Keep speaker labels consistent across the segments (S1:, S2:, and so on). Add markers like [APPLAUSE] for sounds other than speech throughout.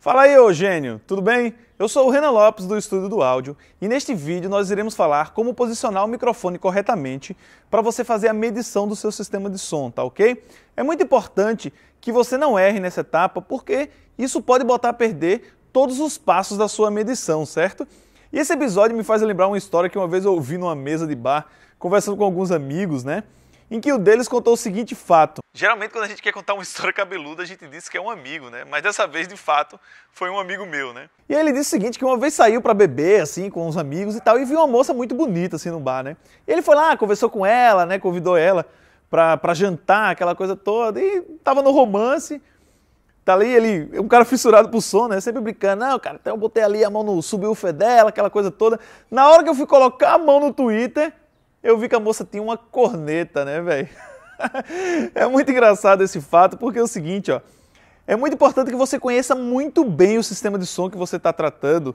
S1: Fala aí, Eugênio, tudo bem? Eu sou o Renan Lopes do Estúdio do Áudio e neste vídeo nós iremos falar como posicionar o microfone corretamente para você fazer a medição do seu sistema de som, tá ok? É muito importante que você não erre nessa etapa porque isso pode botar a perder todos os passos da sua medição, certo? E esse episódio me faz lembrar uma história que uma vez eu ouvi numa mesa de bar conversando com alguns amigos, né? Em que um deles contou o seguinte fato. Geralmente, quando a gente quer contar uma [LAUGHS] história cabeluda, a gente diz que é um amigo, né? Mas dessa vez, de fato, foi um amigo meu, né? E aí ele disse o seguinte, que uma vez saiu para beber, assim, com uns amigos e tal, e viu uma moça muito bonita, assim, no bar, né? E ele foi lá, conversou com ela, né? Convidou ela para jantar, aquela coisa toda, e tava no romance... Tá ali, ele, um cara fissurado pro som, né? Sempre brincando, não, cara, até então eu botei ali a mão no subwoofer dela, aquela coisa toda. Na hora que eu fui colocar a mão no Twitter, eu vi que a moça tinha uma corneta, né, velho? [LAUGHS] [LAUGHS] é muito engraçado esse fato, porque é o seguinte, ó. É muito importante que você conheça muito bem o sistema de som que você está tratando,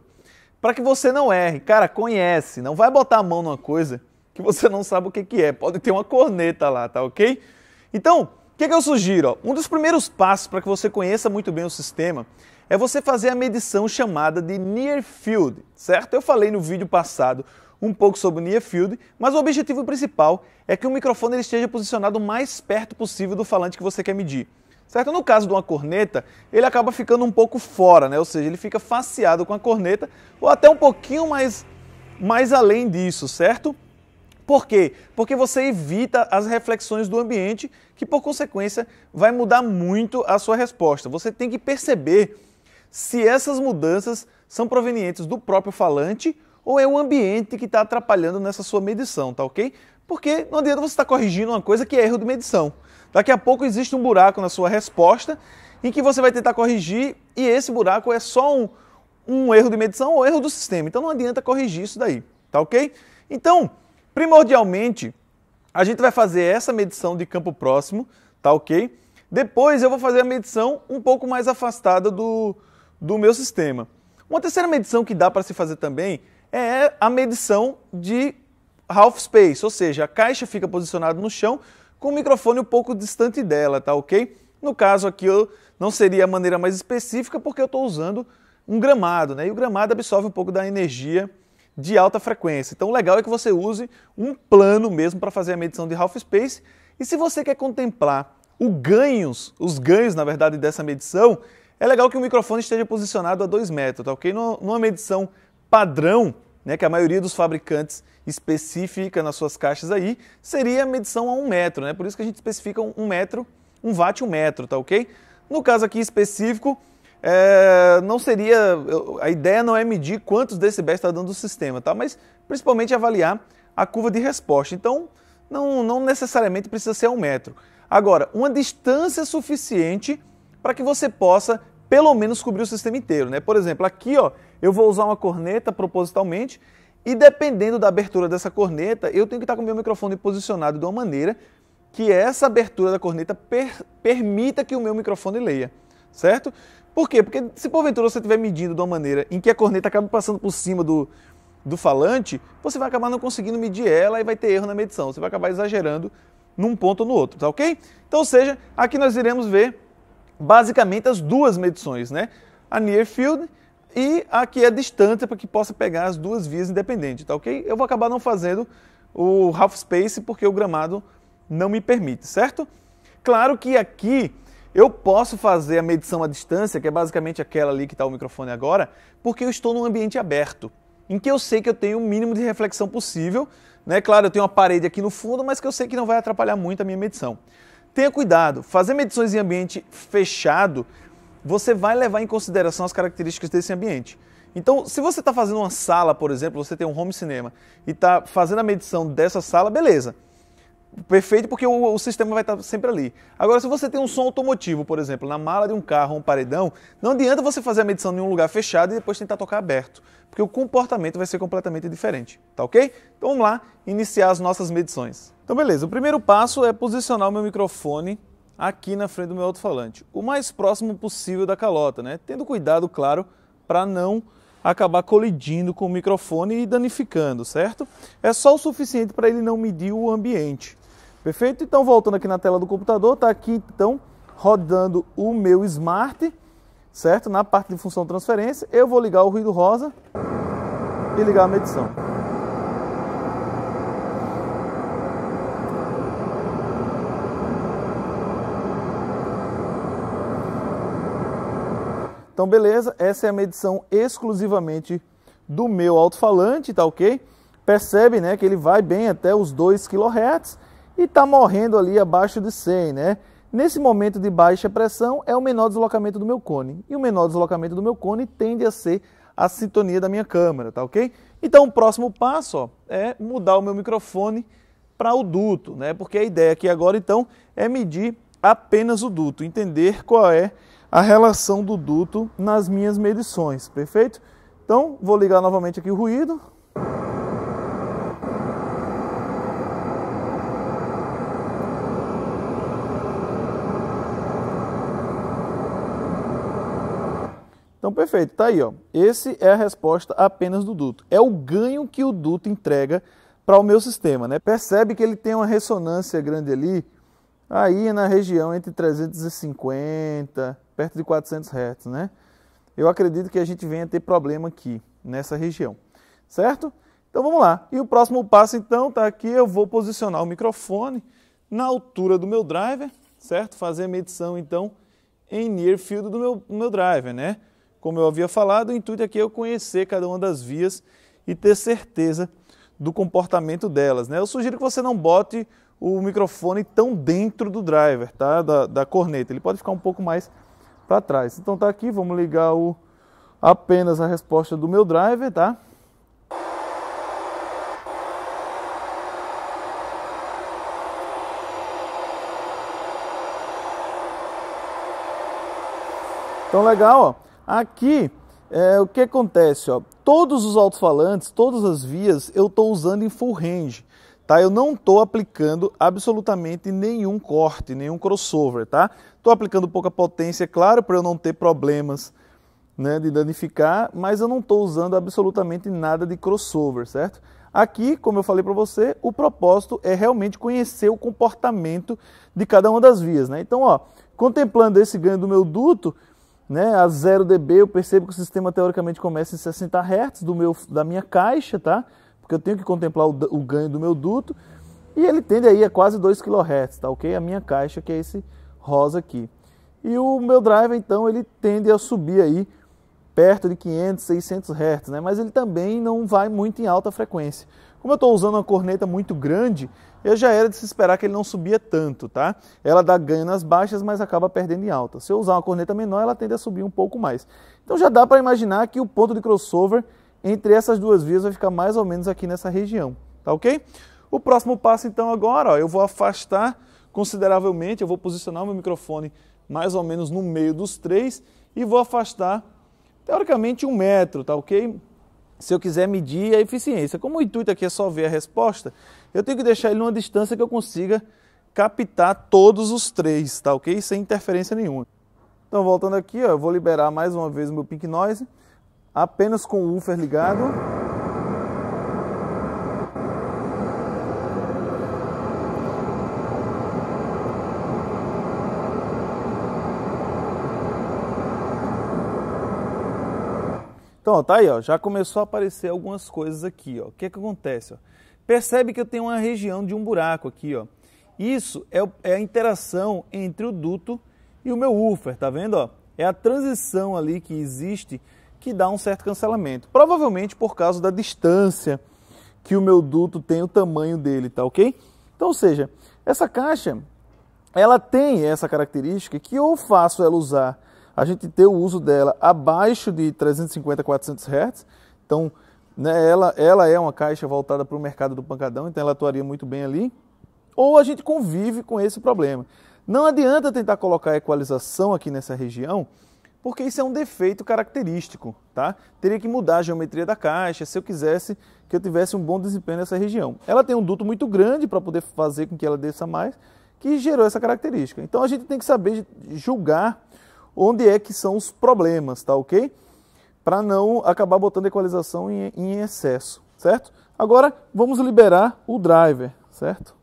S1: para que você não erre. Cara, conhece, não vai botar a mão numa coisa que você não sabe o que, que é. Pode ter uma corneta lá, tá ok? Então, o que, que, eu sugiro? Ó? Um dos primeiros passos para que você conheça muito bem o sistema é você fazer a medição chamada de near field, certo? Eu falei no vídeo passado um pouco sobre o near field, mas o objetivo principal é que o microfone ele esteja posicionado o mais perto possível do falante que você quer medir. Certo? No caso de uma corneta, ele acaba ficando um pouco fora, né? ou seja, ele fica faceado com a corneta ou até um pouquinho mais, mais além disso, certo? Por quê? Porque você evita as reflexões do ambiente, que por consequência vai mudar muito a sua resposta. Você tem que perceber se essas mudanças são provenientes do próprio falante ou é o ambiente que está atrapalhando nessa sua medição, tá ok? Porque não adianta você estar tá corrigindo uma coisa que é erro de medição. Daqui a pouco existe um buraco na sua resposta em que você vai tentar corrigir e esse buraco é só um, um erro de medição ou erro do sistema. Então não adianta corrigir isso daí, tá ok? Então, primordialmente, a gente vai fazer essa medição de campo próximo, tá ok? Depois eu vou fazer a medição um pouco mais afastada do, do meu sistema. Uma terceira medição que dá para se fazer também é a medição de half space, ou seja, a caixa fica posicionada no chão com o microfone um pouco distante dela, tá ok? No caso aqui eu não seria a maneira mais específica porque eu estou usando um gramado, né? E o gramado absorve um pouco da energia de alta frequência. Então o legal é que você use um plano mesmo para fazer a medição de half space. E se você quer contemplar o ganhos, os ganhos, na verdade, dessa medição, é legal que o microfone esteja posicionado a 2 metros, tá ok? Numa medição padrão, né, que a maioria dos fabricantes especifica nas suas caixas aí, seria a medição a um metro, né? Por isso que a gente especifica um metro, um watt um metro, tá ok? No caso aqui específico, é, não seria. A ideia não é medir quantos decibéis está dando o sistema, tá? Mas principalmente avaliar a curva de resposta. Então, não, não necessariamente precisa ser um metro. Agora, uma distância suficiente para que você possa pelo menos cobrir o sistema inteiro, né? Por exemplo, aqui ó, eu vou usar uma corneta propositalmente e dependendo da abertura dessa corneta, eu tenho que estar com o meu microfone posicionado de uma maneira que essa abertura da corneta per permita que o meu microfone leia, certo? Por quê? Porque se porventura você estiver medindo de uma maneira em que a corneta acaba passando por cima do, do falante, você vai acabar não conseguindo medir ela e vai ter erro na medição. Você vai acabar exagerando num ponto ou no outro, tá ok? Então, ou seja, aqui nós iremos ver basicamente as duas medições, né? A near field e aqui é a distância para que possa pegar as duas vias independentes, tá ok? Eu vou acabar não fazendo o half space porque o gramado não me permite, certo? Claro que aqui eu posso fazer a medição à distância, que é basicamente aquela ali que está o microfone agora, porque eu estou num ambiente aberto, em que eu sei que eu tenho o mínimo de reflexão possível, né? Claro, eu tenho uma parede aqui no fundo, mas que eu sei que não vai atrapalhar muito a minha medição. Tenha cuidado, fazer medições em ambiente fechado você vai levar em consideração as características desse ambiente. Então, se você está fazendo uma sala, por exemplo, você tem um home cinema e está fazendo a medição dessa sala, beleza. Perfeito, porque o, o sistema vai estar tá sempre ali. Agora, se você tem um som automotivo, por exemplo, na mala de um carro, um paredão, não adianta você fazer a medição em um lugar fechado e depois tentar tocar aberto, porque o comportamento vai ser completamente diferente, tá ok? Então vamos lá iniciar as nossas medições. Então, beleza, o primeiro passo é posicionar o meu microfone aqui na frente do meu alto-falante, o mais próximo possível da calota, né? Tendo cuidado, claro, para não acabar colidindo com o microfone e danificando, certo? É só o suficiente para ele não medir o ambiente. Perfeito? Então, voltando aqui na tela do computador, está aqui então rodando o meu Smart, certo? Na parte de função transferência, eu vou ligar o ruído rosa e ligar a medição. Então, beleza, essa é a medição exclusivamente do meu alto-falante, tá ok? Percebe, né, que ele vai bem até os 2 kHz e tá morrendo ali abaixo de 100, né? Nesse momento de baixa pressão é o menor deslocamento do meu cone. E o menor deslocamento do meu cone tende a ser a sintonia da minha câmera, tá ok? Então o próximo passo ó, é mudar o meu microfone para o duto, né? Porque a ideia aqui agora então é medir apenas o duto, entender qual é a relação do duto nas minhas medições, perfeito? Então, vou ligar novamente aqui o ruído. Então, perfeito, tá aí, ó. Esse é a resposta apenas do duto. É o ganho que o duto entrega para o meu sistema, né? Percebe que ele tem uma ressonância grande ali, aí na região entre 350, perto de 400 Hz, né? Eu acredito que a gente venha ter problema aqui nessa região, certo? Então vamos lá. E o próximo passo então tá aqui, eu vou posicionar o microfone na altura do meu driver, certo? Fazer a medição então em near field do meu, do meu driver, né? Como eu havia falado, o intuito aqui é eu conhecer cada uma das vias e ter certeza do comportamento delas, né? Eu sugiro que você não bote o microfone tão dentro do driver, tá? Da, da corneta. Ele pode ficar um pouco mais para trás. Então tá aqui, vamos ligar o apenas a resposta do meu driver, tá? Então legal, ó. Aqui é, o que acontece, ó. Todos os alto-falantes, todas as vias eu estou usando em full range tá? Eu não estou aplicando absolutamente nenhum corte, nenhum crossover, tá? Estou aplicando pouca potência, claro, para eu não ter problemas né, de danificar, mas eu não estou usando absolutamente nada de crossover, certo? Aqui, como eu falei para você, o propósito é realmente conhecer o comportamento de cada uma das vias, né? Então, ó, contemplando esse ganho do meu duto, né, a 0 dB, eu percebo que o sistema teoricamente começa em 60 Hz do meu, da minha caixa, tá? porque eu tenho que contemplar o, o ganho do meu duto, e ele tende aí a quase 2 kHz, tá ok? A minha caixa, que é esse rosa aqui. E o meu drive, então, ele tende a subir aí perto de 500, 600 Hz, né? mas ele também não vai muito em alta frequência. Como eu estou usando uma corneta muito grande, eu já era de se esperar que ele não subia tanto, tá? Ela dá ganho nas baixas, mas acaba perdendo em alta. Se eu usar uma corneta menor, ela tende a subir um pouco mais. Então já dá para imaginar que o ponto de crossover entre essas duas vias vai ficar mais ou menos aqui nessa região, tá ok? O próximo passo então agora, ó, eu vou afastar consideravelmente, eu vou posicionar o meu microfone mais ou menos no meio dos três e vou afastar teoricamente um metro, tá ok? se eu quiser medir a eficiência. Como o intuito aqui é só ver a resposta, eu tenho que deixar ele numa distância que eu consiga captar todos os três, tá ok? Sem interferência nenhuma. Então, voltando aqui, ó, eu vou liberar mais uma vez o meu pink noise apenas com o woofer ligado. Então, ó, tá aí, ó, já começou a aparecer algumas coisas aqui, ó. O que é que acontece, ó? Percebe que eu tenho uma região de um buraco aqui, ó. Isso é, é a interação entre o duto e o meu woofer, tá vendo, ó? É a transição ali que existe que dá um certo cancelamento. Provavelmente por causa da distância que o meu duto tem, o tamanho dele, tá ok? Então, ou seja, essa caixa, ela tem essa característica que eu faço ela usar, a gente ter o uso dela abaixo de 350, 400 Hz, então né, ela, ela é uma caixa voltada para o mercado do pancadão, então ela atuaria muito bem ali, ou a gente convive com esse problema. Não adianta tentar colocar equalização aqui nessa região, porque isso é um defeito característico, tá? Teria que mudar a geometria da caixa se eu quisesse que eu tivesse um bom desempenho nessa região. Ela tem um duto muito grande para poder fazer com que ela desça mais, que gerou essa característica. Então a gente tem que saber julgar onde é que são os problemas, tá ok? Para não acabar botando a equalização em excesso, certo? Agora vamos liberar o driver, certo?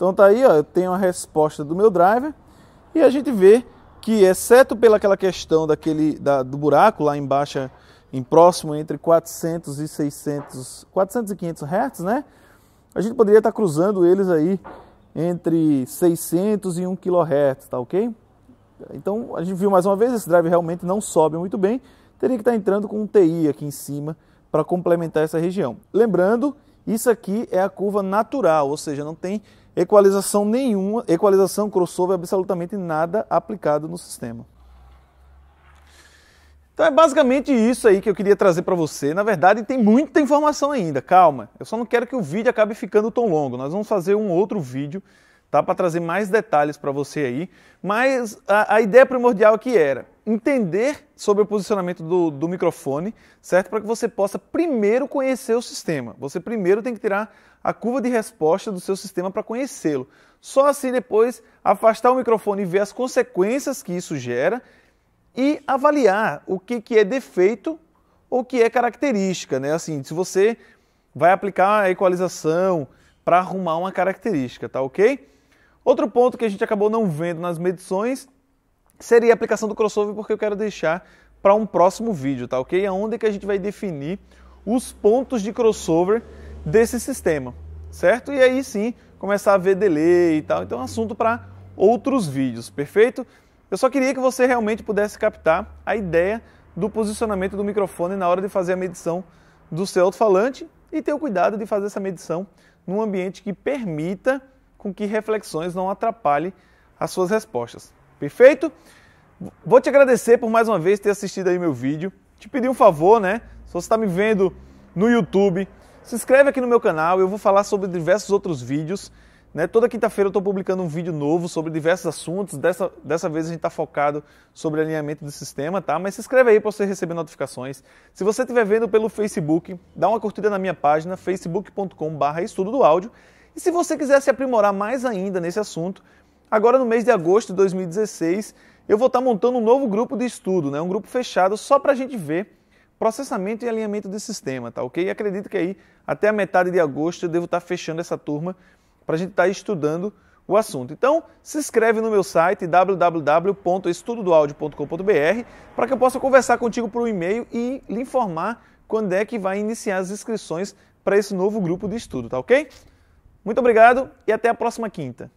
S1: Então tá aí, ó, eu tenho a resposta do meu driver e a gente vê que, exceto pelaquela questão daquele da, do buraco lá embaixo, em próximo entre 400 e 600, 400 e 500 Hz, né? A gente poderia estar tá cruzando eles aí entre 600 e 1 kHz, tá ok? Então a gente viu mais uma vez, esse drive realmente não sobe muito bem, teria que estar tá entrando com um TI aqui em cima para complementar essa região. Lembrando, isso aqui é a curva natural, ou seja, não tem equalização nenhuma, equalização crossover, absolutamente nada aplicado no sistema. Então é basicamente isso aí que eu queria trazer para você. Na verdade, tem muita informação ainda, calma. Eu só não quero que o vídeo acabe ficando tão longo. Nós vamos fazer um outro vídeo, tá, para trazer mais detalhes para você aí, mas a, a ideia primordial que era entender sobre o posicionamento do, do microfone, certo? Para que você possa primeiro conhecer o sistema. Você primeiro tem que tirar a curva de resposta do seu sistema para conhecê-lo. Só assim depois afastar o microfone e ver as consequências que isso gera e avaliar o que, que é defeito ou que é característica, né? Assim, se você vai aplicar a equalização para arrumar uma característica, tá ok? Outro ponto que a gente acabou não vendo nas medições seria a aplicação do crossover porque eu quero deixar para um próximo vídeo, tá ok? Onde que a gente vai definir os pontos de crossover desse sistema, certo? E aí sim começar a ver delay e tal. Então é assunto para outros vídeos, perfeito? Eu só queria que você realmente pudesse captar a ideia do posicionamento do microfone na hora de fazer a medição do seu alto-falante e ter o cuidado de fazer essa medição num ambiente que permita com que reflexões não atrapalhem as suas respostas. Perfeito? Vou te agradecer por mais uma vez ter assistido aí meu vídeo. Te pedir um favor, né? Se você está me vendo no YouTube, se inscreve aqui no meu canal. Eu vou falar sobre diversos outros vídeos. Né? Toda quinta-feira eu estou publicando um vídeo novo sobre diversos assuntos. Dessa, dessa vez a gente está focado sobre alinhamento do sistema, tá? Mas se inscreve aí para você receber notificações. Se você estiver vendo pelo Facebook, dá uma curtida na minha página, facebook.com.br estudo do áudio. E se você quiser se aprimorar mais ainda nesse assunto, Agora, no mês de agosto de 2016, eu vou estar montando um novo grupo de estudo, né? um grupo fechado só para a gente ver processamento e alinhamento do sistema, tá ok? E acredito que aí até a metade de agosto eu devo estar fechando essa turma para a gente estar tá estudando o assunto. Então, se inscreve no meu site www.estudodoaudio.com.br para que eu possa conversar contigo por um e-mail e lhe informar quando é que vai iniciar as inscrições para esse novo grupo de estudo, tá ok? Muito obrigado e até a próxima quinta.